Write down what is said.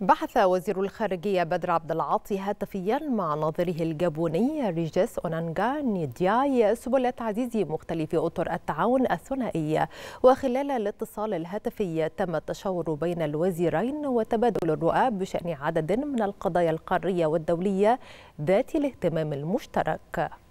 بحث وزير الخارجية بدر عبد العاطي هاتفيا مع ناظره الجابوني ريجيس أونانجا نيدياي سبل تعزيز مختلف أطر التعاون الثنائي وخلال الاتصال الهاتفي تم التشاور بين الوزيرين وتبادل الرؤى بشأن عدد من القضايا القارية والدولية ذات الاهتمام المشترك